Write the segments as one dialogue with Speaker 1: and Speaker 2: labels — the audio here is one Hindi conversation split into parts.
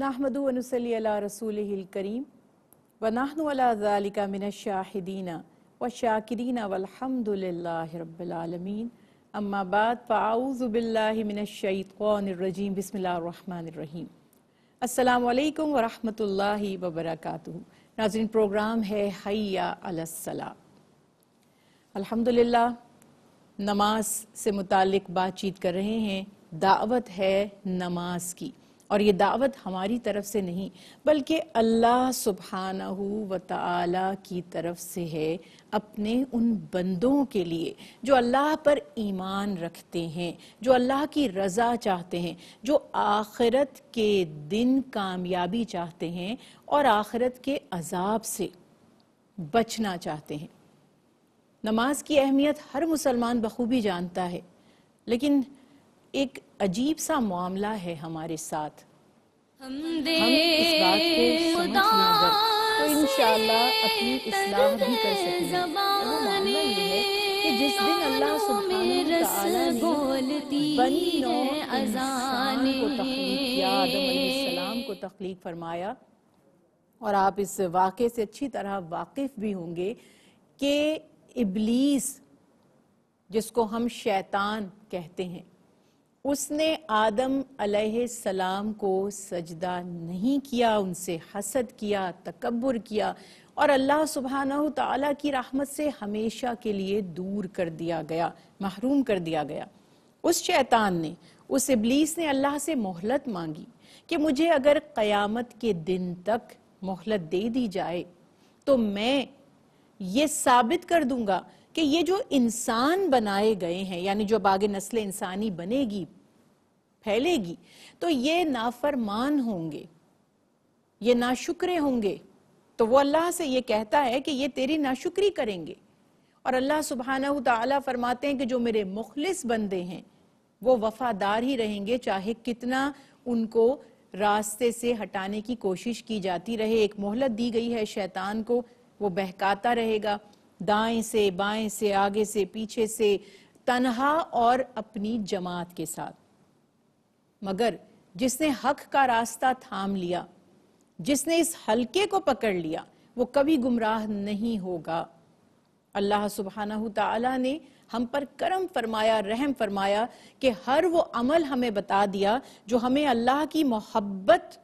Speaker 1: नाहमदनसली रसूल करीम वनाहनलिका मिन शाहिदीना व शाकिरीना वलहमदिल्लाबीआलमीन अम्माबाद फ़ाउज़बिल्लिमिनशैतरजीम बसमीम अल्लाम वरहमल वबरक नाजिन प्रोग्राम है हैया अलसला अल्हम्दुलिल्लाह नमाज से मुतक बातचीत कर रहे हैं दावत है नमाज की और ये दावत हमारी तरफ से नहीं बल्कि अल्लाह सुबहाना व की तरफ से है अपने उन बंदों के लिए जो अल्लाह पर ईमान रखते हैं जो अल्लाह की रज़ा चाहते हैं जो आखिरत के दिन कामयाबी चाहते हैं और आखिरत के अजाब से बचना चाहते हैं नमाज की अहमियत हर मुसलमान बखूबी जानता है लेकिन एक अजीब सा मामला है हमारे साथ
Speaker 2: हम इस बात तो इंशाल्लाह अपनी
Speaker 1: इस्लाह भी कर ये तो है कि जिस दिन अल्लाह को तख्लीक फरमाया और आप इस वाक़े से अच्छी तरह वाकिफ़ भी होंगे कि इबलीस जिसको हम शैतान कहते हैं उसने आदम सलाम को सजदा नहीं किया उनसे हसद किया तकबर किया और अल्लाह सुबहान तला की राहमत से हमेशा के लिए दूर कर दिया गया महरूम कर दिया गया उस शैतान ने उस इबलीस ने अल्लाह से मोहलत मांगी कि मुझे अगर क़यामत के दिन तक मोहलत दे दी जाए तो मैं ये साबित कर दूंगा कि ये जो इंसान बनाए गए हैं यानी जो अब आगे नस्ल इंसानी बनेगी फैलेगी तो ये नाफरमान होंगे ये नाशुक्रे होंगे तो वो अल्लाह से ये कहता है कि ये तेरी नाशुक्री करेंगे और अल्लाह सुबहाना तला फरमाते हैं कि जो मेरे मुखलिस बंदे हैं वो वफादार ही रहेंगे चाहे कितना उनको रास्ते से हटाने की कोशिश की जाती रहे एक मोहलत दी गई है शैतान को वो बहकाता रहेगा दाएं से बाएं से आगे से पीछे से तनहा और अपनी जमात के साथ मगर जिसने हक का रास्ता थाम लिया जिसने इस हल्के को पकड़ लिया वो कभी गुमराह नहीं होगा अल्लाह सुबहाना तला ने हम पर करम फरमाया रहम फरमाया कि हर वो अमल हमें बता दिया जो हमें अल्लाह की मोहब्बत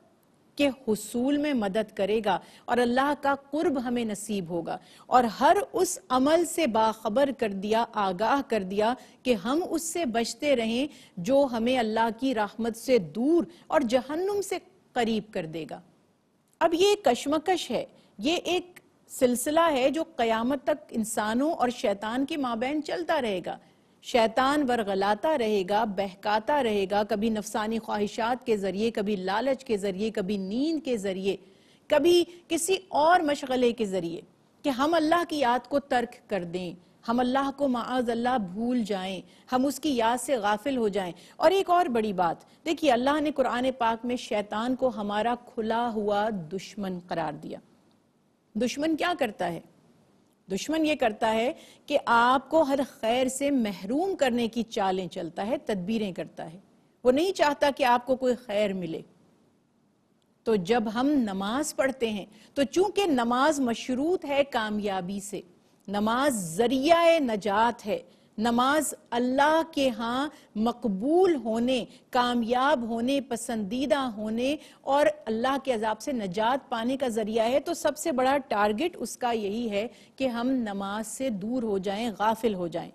Speaker 1: के हसूल में मदद करेगा और अल्लाह का कुर्ब हमें नसीब होगा और हर उस अमल से बाखबर कर दिया आगाह कर दिया कि हम उससे बचते रहें जो हमें अल्लाह की राहमत से दूर और जहन्नुम से करीब कर देगा अब ये कशमकश है ये एक सिलसिला है जो क़यामत तक इंसानों और शैतान के माबेन चलता रहेगा शैतान वरगलाता रहेगा बहकाता रहेगा कभी नफसानी ख्वाहिशात के ज़रिए कभी लालच के ज़रिए कभी नींद के ज़रिए कभी किसी और मशगले के ज़रिए कि हम अल्लाह की याद को तर्क कर दें हम अल्लाह को माज अल्लाह भूल जाएं हम उसकी याद से गाफिल हो जाएं और एक और बड़ी बात देखिए अल्लाह ने कुरान पाक में शैतान को हमारा खुला हुआ दुश्मन करार दिया दुश्मन क्या करता है दुश्मन ये करता है कि आपको हर खैर से महरूम करने की चालें चलता है तदबीरें करता है वो नहीं चाहता कि आपको कोई खैर मिले तो जब हम नमाज पढ़ते हैं तो चूंकि नमाज मशरूत है कामयाबी से नमाज जरिया नजात है नमाज अल्लाह के यहाँ मकबूल होने कामयाब होने पसंदीदा होने और अल्लाह के अजाब से नजात पाने का ज़रिया है तो सबसे बड़ा टारगेट उसका यही है कि हम नमाज से दूर हो जाएं गाफिल हो जाएं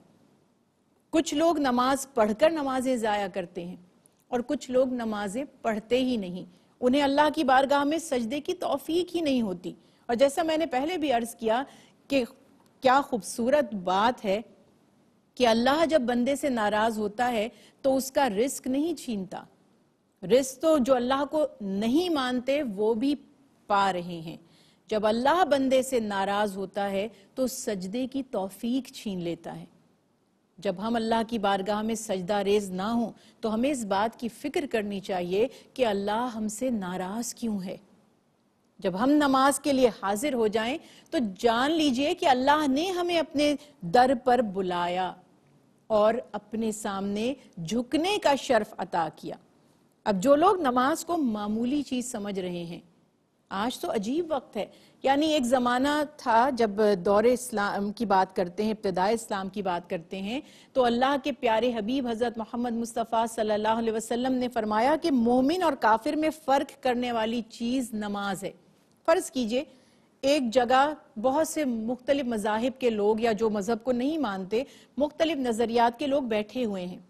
Speaker 1: कुछ लोग नमाज पढ़कर नमाजें ज़ाया करते हैं और कुछ लोग नमाजें पढ़ते ही नहीं उन्हें अल्लाह की बारगाह में सजदे की तोफीक ही नहीं होती और जैसा मैंने पहले भी अर्ज़ किया कि क्या खूबसूरत बात है कि अल्लाह जब बंदे से नाराज होता है तो उसका रिस्क नहीं छीनता रिस्क तो जो अल्लाह को नहीं मानते वो भी पा रहे हैं जब अल्लाह बंदे से नाराज होता है तो सजदे की तौफीक छीन लेता है जब हम अल्लाह की बारगाह में सजदा रेज ना हो तो हमें इस बात की फिक्र करनी चाहिए कि अल्लाह हमसे नाराज क्यों है जब हम नमाज के लिए हाजिर हो जाएं तो जान लीजिए कि अल्लाह ने हमें अपने दर पर बुलाया और अपने सामने झुकने का शर्फ अता किया अब जो लोग नमाज को मामूली चीज समझ रहे हैं आज तो अजीब वक्त है यानी एक ज़माना था जब दौर इस्लाम की बात करते हैं इब्तदा इस्लाम की बात करते हैं तो अल्लाह के प्यारे हबीब हज़रत मोहम्मद मुस्तफ़ा सल्लल्लाहु अलैहि वसल्लम ने फरमाया कि मोमिन और काफिर में फ़र्क करने वाली चीज़ नमाज है फ़र्ज़ कीजिए एक जगह बहुत से मुख्तलिफ मजाहब के लोग या जो मजहब को नहीं मानते मुख्तलिफ नज़रियात के लोग बैठे हुए हैं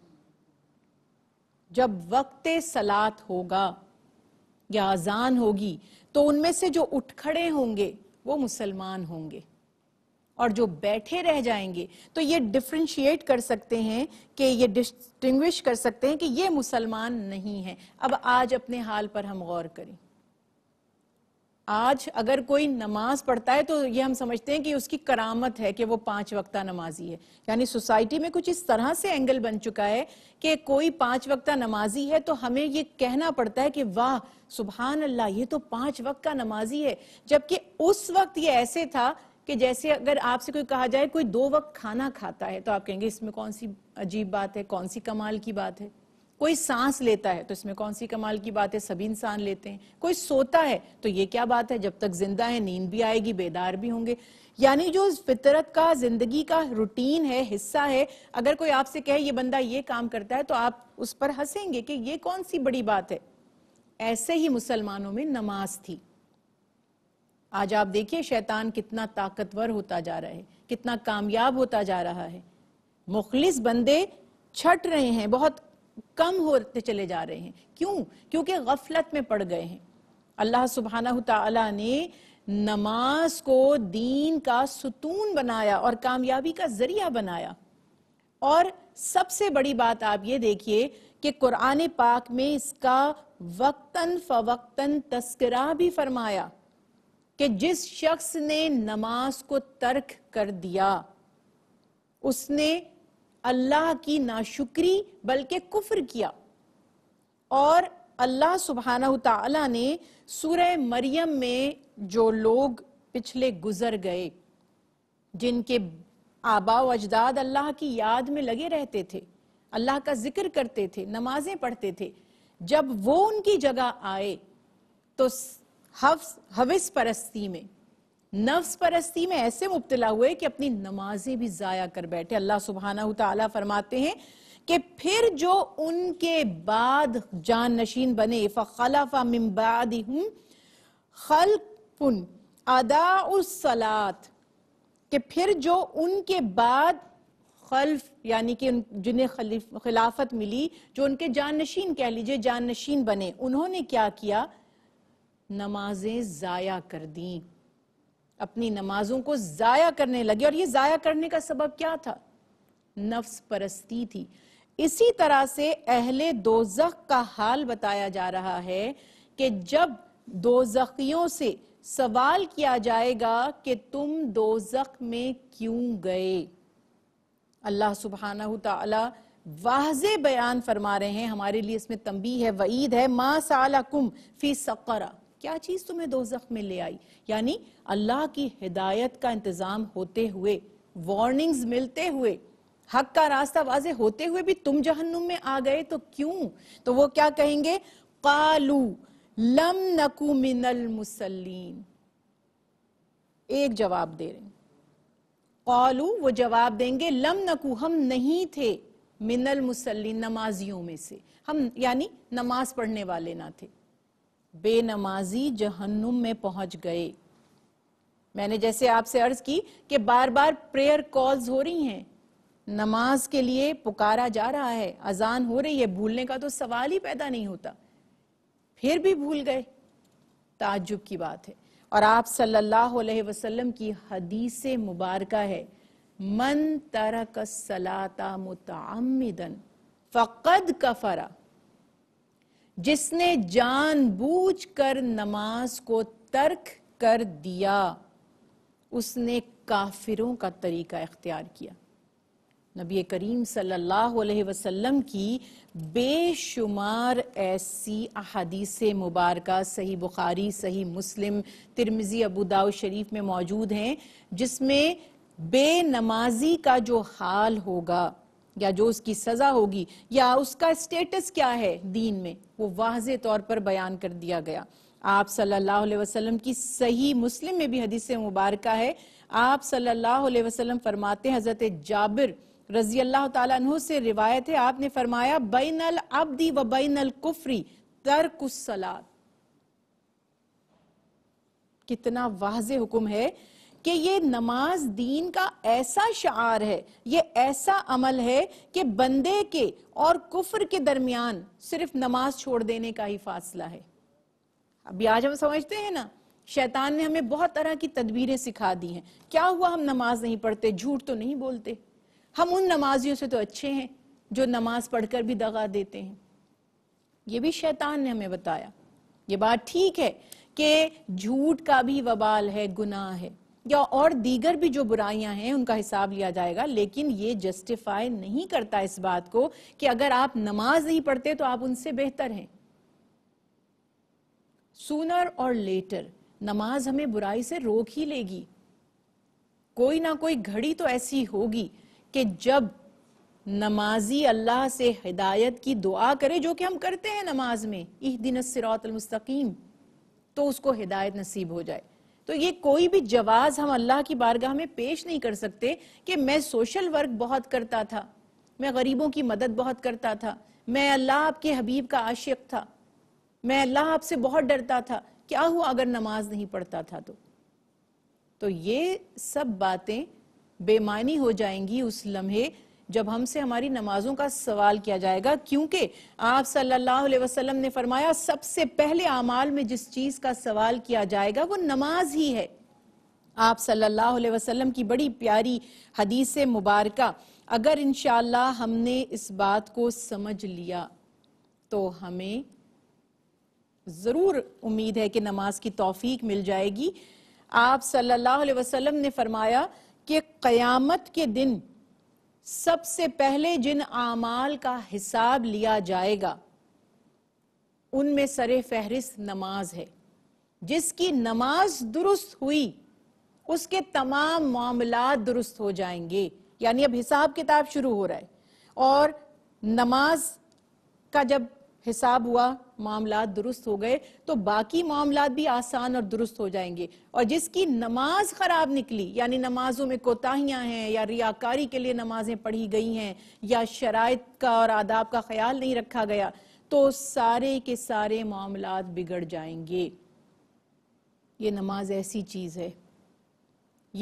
Speaker 1: जब वक्त सलात होगा या आज़ान होगी तो उनमें से जो उठ खड़े होंगे वो मुसलमान होंगे और जो बैठे रह जाएंगे तो ये डिफ्रेंशिएट कर सकते हैं कि ये डिस्टिंग्विश कर सकते हैं कि ये मुसलमान नहीं है अब आज अपने हाल पर हम गौर करें आज अगर कोई नमाज पढ़ता है तो ये हम समझते हैं कि उसकी करामत है कि वो पांच वक्ता नमाजी है यानी सोसाइटी में कुछ इस तरह से एंगल बन चुका है कि कोई पांच वक्ता नमाजी है तो हमें ये कहना पड़ता है कि वाह सुबहान अल्लाह ये तो पांच वक्त का नमाजी है जबकि उस वक्त ये ऐसे था कि जैसे अगर आपसे कोई कहा जाए कोई दो वक्त खाना खाता है तो आप कहेंगे इसमें कौन सी अजीब बात है कौन सी कमाल की बात है कोई सांस लेता है तो इसमें कौन सी कमाल की बात है सभी इंसान लेते हैं कोई सोता है तो ये क्या बात है जब तक जिंदा है नींद भी आएगी बेदार भी होंगे यानी जो फितरत का जिंदगी का रूटीन है हिस्सा है अगर कोई आपसे कहे ये बंदा ये काम करता है तो आप उस पर हंसेंगे कि ये कौन सी बड़ी बात है ऐसे ही मुसलमानों में नमाज थी आज आप देखिए शैतान कितना ताकतवर होता जा रहा है कितना कामयाब होता जा रहा है मुखलिस बंदे छट रहे हैं बहुत कम होते चले जा रहे हैं क्यों क्योंकि गफलत में पड़ गए हैं अल्लाह सुबहाना ने नमाज को दीन का सुतून बनाया और कामयाबी का जरिया बनाया और सबसे बड़ी बात आप ये देखिए कि कुरान पाक में इसका वक्तन फवक्तन तस्करा भी फरमाया कि जिस शख्स ने नमाज को तर्क कर दिया उसने अल्लाह की नाशुक्री बल्कि कुफ्र किया और अल्लाह सुबहाना तला ने सूर्य मरियम में जो लोग पिछले गुजर गए जिनके आबा अजदाद अल्लाह की याद में लगे रहते थे अल्लाह का जिक्र करते थे नमाजें पढ़ते थे जब वो उनकी जगह आए तो हवस हविस परस्ती में नफ्स परस्ती में ऐसे मुबतला हुए कि अपनी नमाजें भी ज़ाया कर बैठे अल्लाह सुबहाना तला फरमाते हैं कि फिर जो उनके बाद जान नशीन बने फ़लाफ़ा मिम्बाद खलपुन अदा सलात के फिर जो उनके बाद खल्फ यानी कि जिन्हें खिलाफत मिली जो उनके जानशीन कह लीजिए जानशीन बने उन्होंने क्या किया नमाजें ज़ाया कर दी अपनी नमाजों को ज़ाया करने लगे और ये ज़ाया करने का सबब क्या था नफ्स परस्ती थी इसी तरह से अहले दोजख का हाल बताया जा रहा है कि जब दोजखियों से सवाल किया जाएगा कि तुम दोजख में क्यों गए अल्लाह सुबहाना तला वाज बयान फरमा रहे हैं हमारे लिए इसमें तंबी है वईद है मा साल कुम फी सकरा क्या चीज़ तुम्हें दो में ले आई यानी अल्लाह की हिदायत का इंतज़ाम होते हुए वार्निंग्स मिलते हुए हक का रास्ता वाजे होते हुए भी तुम जहन्नुम में आ गए तो क्यों तो वो क्या कहेंगे कालू लम नकू मिनल मुसलीन एक जवाब दे रहे कालू वो जवाब देंगे लम नकू हम नहीं थे मिनल मुसलिन नमाजियों में से हम यानी नमाज पढ़ने वाले ना थे बेनमाजी जहन्नुम में पहुंच गए मैंने जैसे आपसे अर्ज की कि बार बार प्रेयर कॉल्स हो रही हैं नमाज के लिए पुकारा जा रहा है अजान हो रही है भूलने का तो सवाल ही पैदा नहीं होता फिर भी भूल गए ताजुब की बात है और आप सल्लल्लाहु अलैहि वसल्लम की हदीस मुबारक है मन तरक सलाता मुतामिदन फ़कद कफरा जिसने जानबूझकर नमाज को तर्क कर दिया उसने काफिरों का तरीका इख्तियार किया नबी करीम सल्लल्लाहु अलैहि वसल्लम की बेशुमार ऐसी अहादीस मुबारक सही बुखारी सही मुस्लिम तिरमिज़ी अबू शरीफ में मौजूद हैं जिसमें बेनमाजी का जो हाल होगा या जो उसकी सज़ा होगी या उसका स्टेटस क्या है दीन में वो वाज तौर पर बयान कर दिया गया आप सल्लल्लाहु अलैहि वसल्लम की सही मुस्लिम में भी हदीस मुबारक है आप सल्लल्लाहु अलैहि वसल्लम फरमाते हज़रत जाबिर रजी अल्लाह तु से रिवायत है आपने फरमाया बैन अल अबी व बैन अल कुफरी तर्क सलाद कितना वाज हुक्म है कि ये नमाज दीन का ऐसा शार है ये ऐसा अमल है कि बंदे के और कुफर के दरमियान सिर्फ नमाज छोड़ देने का ही फासला है अभी आज हम समझते हैं ना शैतान ने हमें बहुत तरह की तदबीरें सिखा दी हैं क्या हुआ हम नमाज नहीं पढ़ते झूठ तो नहीं बोलते हम उन नमाजियों से तो अच्छे हैं जो नमाज पढ़कर भी दगा देते हैं ये भी शैतान ने हमें बताया ये बात ठीक है कि झूठ का भी वबाल है गुनाह है या और दीगर भी जो बुराइयां हैं उनका हिसाब लिया जाएगा लेकिन ये जस्टिफाई नहीं करता इस बात को कि अगर आप नमाज नहीं पढ़ते तो आप उनसे बेहतर हैं सूनर और लेटर नमाज हमें बुराई से रोक ही लेगी कोई ना कोई घड़ी तो ऐसी होगी कि जब नमाजी अल्लाह से हिदायत की दुआ करे जो कि हम करते हैं नमाज में इह दिन मुस्तकीम तो उसको हिदायत नसीब हो जाए तो ये कोई भी जवाब हम अल्लाह की बारगाह में पेश नहीं कर सकते कि मैं सोशल वर्क बहुत करता था मैं गरीबों की मदद बहुत करता था मैं अल्लाह आपके हबीब का आशिक था मैं अल्लाह आपसे बहुत डरता था क्या हुआ अगर नमाज नहीं पढ़ता था तो तो ये सब बातें बेमानी हो जाएंगी उस लम्हे जब हमसे हमारी नमाजों का सवाल किया जाएगा क्योंकि आप सल्लल्लाहु अलैहि वसल्लम ने फरमाया सबसे पहले आमाल में जिस चीज का सवाल किया जाएगा वो नमाज ही है आप सल्लल्लाहु अलैहि वसल्लम की बड़ी प्यारी हदीस मुबारक अगर इंशाल्लाह हमने इस बात को समझ लिया तो हमें ज़रूर उम्मीद है कि नमाज की तौफीक मिल जाएगी आप सल्लल्लाहु अलैहि वसल्लम ने फरमाया कि क़यामत के दिन सबसे पहले जिन आमाल का हिसाब लिया जाएगा उनमें सर फहरिस्त नमाज है जिसकी नमाज दुरुस्त हुई उसके तमाम मामला दुरुस्त हो जाएंगे यानी अब हिसाब किताब शुरू हो रहा है और नमाज का जब हिसाब हुआ मामला दुरुस्त हो गए तो बाकी मामला भी आसान और दुरुस्त हो जाएंगे और जिसकी नमाज खराब निकली यानी नमाजों में कोताहियां हैं या रियाकारी के लिए नमाजें पढ़ी गई हैं या शराय का और आदाब का ख्याल नहीं रखा गया तो सारे के सारे मामला बिगड़ जाएंगे ये नमाज ऐसी चीज़ है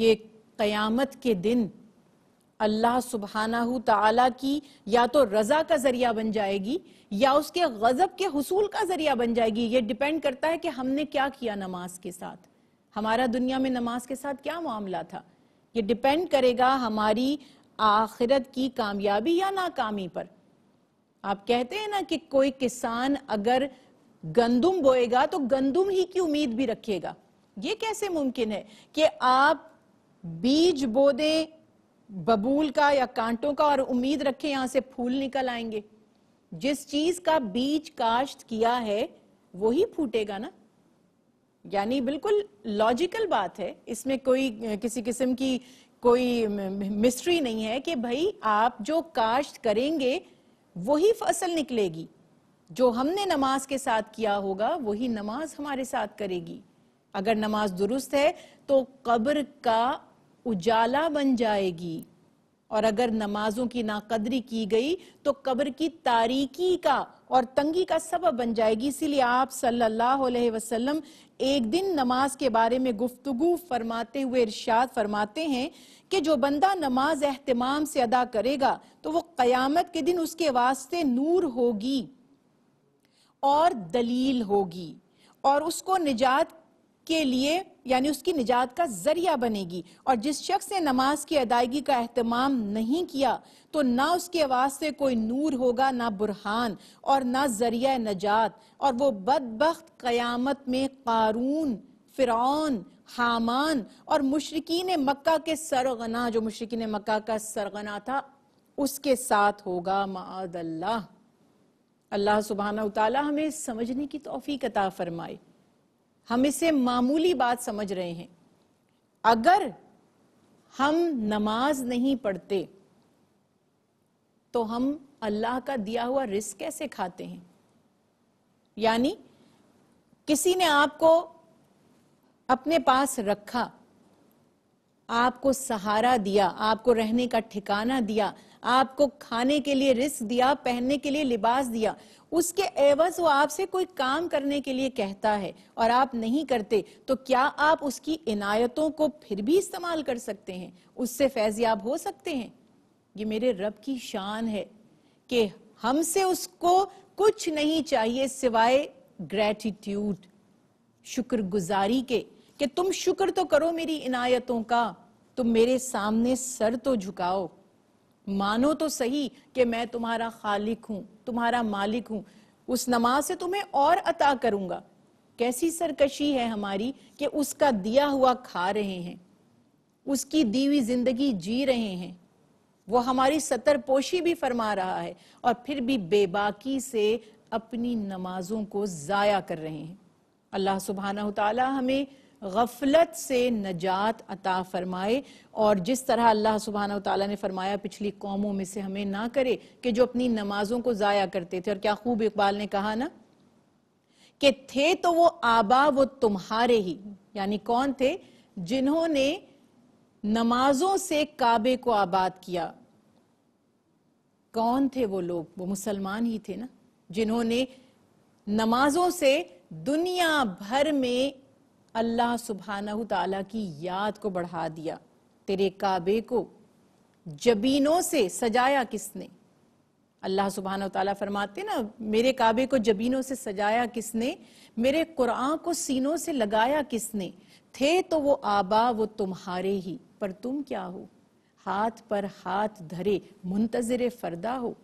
Speaker 1: ये क़यामत के दिन अल्लाह सुबहाना तला की या तो रजा का जरिया बन जाएगी या उसके गजब के हसूल का जरिया बन जाएगी ये डिपेंड करता है कि हमने क्या किया नमाज के साथ हमारा दुनिया में नमाज के साथ क्या मामला था ये डिपेंड करेगा हमारी आखिरत की कामयाबी या नाकामी पर आप कहते हैं ना कि कोई किसान अगर गंदुम बोएगा तो गंदुम ही की उम्मीद भी रखेगा ये कैसे मुमकिन है कि आप बीज बो दें बबूल का या कांटों का और उम्मीद रखें यहां से फूल निकल आएंगे जिस चीज का बीज काश्त किया है वही फूटेगा ना यानी बिल्कुल लॉजिकल बात है इसमें कोई किसी किस्म की कोई मिस्ट्री नहीं है कि भाई आप जो काश्त करेंगे वही फसल निकलेगी जो हमने नमाज के साथ किया होगा वही नमाज हमारे साथ करेगी अगर नमाज दुरुस्त है तो कब्र का उजाला बन जाएगी और अगर नमाजों की नाकदरी की गई तो कब्र की तारीकी का और तंगी का सबब बन जाएगी इसीलिए आप सल्लल्लाहु अलैहि वसल्लम एक दिन नमाज के बारे में गुफ्तगु फरमाते हुए इर्शाद फरमाते हैं कि जो बंदा नमाज एहतमाम से अदा करेगा तो वो क़यामत के दिन उसके वास्ते नूर होगी और दलील होगी और उसको निजात के लिए यानी उसकी निजात का जरिया बनेगी और जिस शख्स ने नमाज की अदायगी का अहतमाम नहीं किया तो ना उसके से कोई नूर होगा ना बुरहान और ना जरिया नजात और वो बदबخت क़यामत में कारून फ़िरौन हामान और मुशरकिन मक्का के सरगना जो मशरकिन मक्का का सरगना था उसके साथ होगा माद अल्लाह अल्लाह सुबहाना तला हमें समझने की तोफ़ी कता फरमाए हम इसे मामूली बात समझ रहे हैं अगर हम नमाज नहीं पढ़ते तो हम अल्लाह का दिया हुआ रिस्क कैसे खाते हैं यानी किसी ने आपको अपने पास रखा आपको सहारा दिया आपको रहने का ठिकाना दिया आपको खाने के लिए रिस्क दिया पहनने के लिए लिबास दिया उसके एवज वो आपसे कोई काम करने के लिए कहता है और आप नहीं करते तो क्या आप उसकी इनायतों को फिर भी इस्तेमाल कर सकते हैं उससे फैजियाब हो सकते हैं ये मेरे रब की शान है कि हमसे उसको कुछ नहीं चाहिए सिवाय ग्रेटिट्यूड शुक्रगुजारी के कि तुम शुक्र तो करो मेरी इनायतों का तुम मेरे सामने सर तो झुकाओ मानो तो सही कि मैं तुम्हारा खालिक हूं तुम्हारा मालिक हूं उस नमाज से तुम्हें और अता करूंगा कैसी सरकशी है हमारी कि उसका दिया हुआ खा रहे हैं उसकी दीवी जिंदगी जी रहे हैं वो हमारी सतर पोशी भी फरमा रहा है और फिर भी बेबाकी से अपनी नमाजों को ज़ाया कर रहे हैं अल्लाह सुबहाना तला हमें गफलत से नजात अता फरमाए और जिस तरह अल्लाह सुबहाना तला ने फरमाया पिछली कौमों में से हमें ना करे कि जो अपनी नमाजों को ज़ाया करते थे और क्या खूब इकबाल ने कहा ना कि थे तो वो आबा वो तुम्हारे ही यानी कौन थे जिन्होंने नमाजों से काबे को आबाद किया कौन थे वो लोग वो मुसलमान ही थे ना जिन्होंने नमाजों से दुनिया भर में अल्लाह सुबहाना तला की याद को बढ़ा दिया तेरे काबे को जबीनों से सजाया किसने अल्लाह सुबहाना तला फरमाते ना मेरे काबे को जबीनों से सजाया किसने मेरे कुरान को सीनों से लगाया किसने थे तो वो आबा वो तुम्हारे ही पर तुम क्या हो हाथ पर हाथ धरे मुंतजर फरदा हो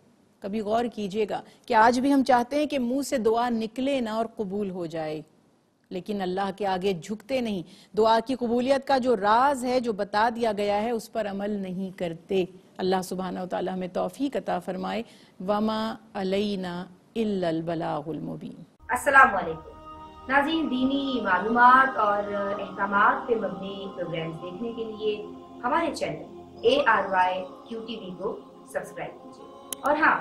Speaker 1: कभी गौर कीजिएगा कि आज भी हम चाहते हैं कि मुंह से दुआ निकले ना और कबूल हो जाए लेकिन अल्लाह के आगे झुकते नहीं दुआ की कबूलियत का जो राज है जो बता दिया गया है उस पर अमल नहीं करते अल्लाह सुबहाना तौली हमें तोफ़ी कता फरमाए वमा अलैना इल्लबलामुबीन नाजीन दीनी मालूम और अहकाम पे मबनी प्रोग्राम देखने के लिए हमारे channel A R Y Q T V को सब्सक्राइब कीजिए और हाँ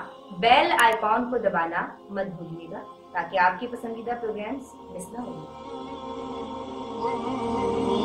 Speaker 1: बेल आइकॉन को दबाना मत भूलिएगा ताकि आपकी पसंदीदा प्रोग्राम्स मिस ना हों